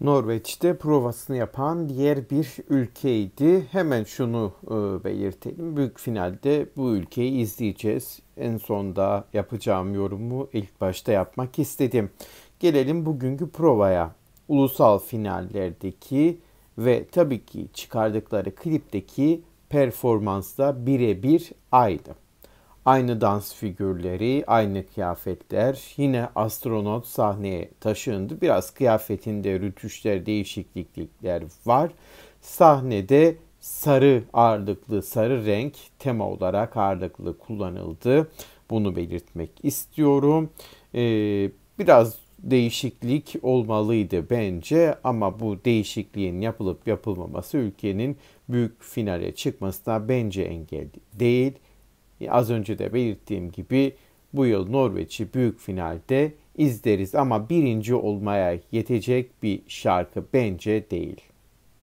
Norveç'te provasını yapan diğer bir ülkeydi. Hemen şunu e, belirtelim. Büyük finalde bu ülkeyi izleyeceğiz. En sonda yapacağım yorumu ilk başta yapmak istedim. Gelelim bugünkü provaya. Ulusal finallerdeki ve tabii ki çıkardıkları klipteki performansla birebir aynı. Aynı dans figürleri, aynı kıyafetler yine astronot sahneye taşındı. Biraz kıyafetinde rütüşler, değişiklikler var. Sahnede sarı ağırlıklı, sarı renk tema olarak ağırlıklı kullanıldı. Bunu belirtmek istiyorum. Ee, biraz değişiklik olmalıydı bence ama bu değişikliğin yapılıp yapılmaması ülkenin büyük finale çıkmasına bence engel değil. Az önce de belirttiğim gibi bu yıl Norveç'i büyük finalde izleriz ama birinci olmaya yetecek bir şarkı bence değil.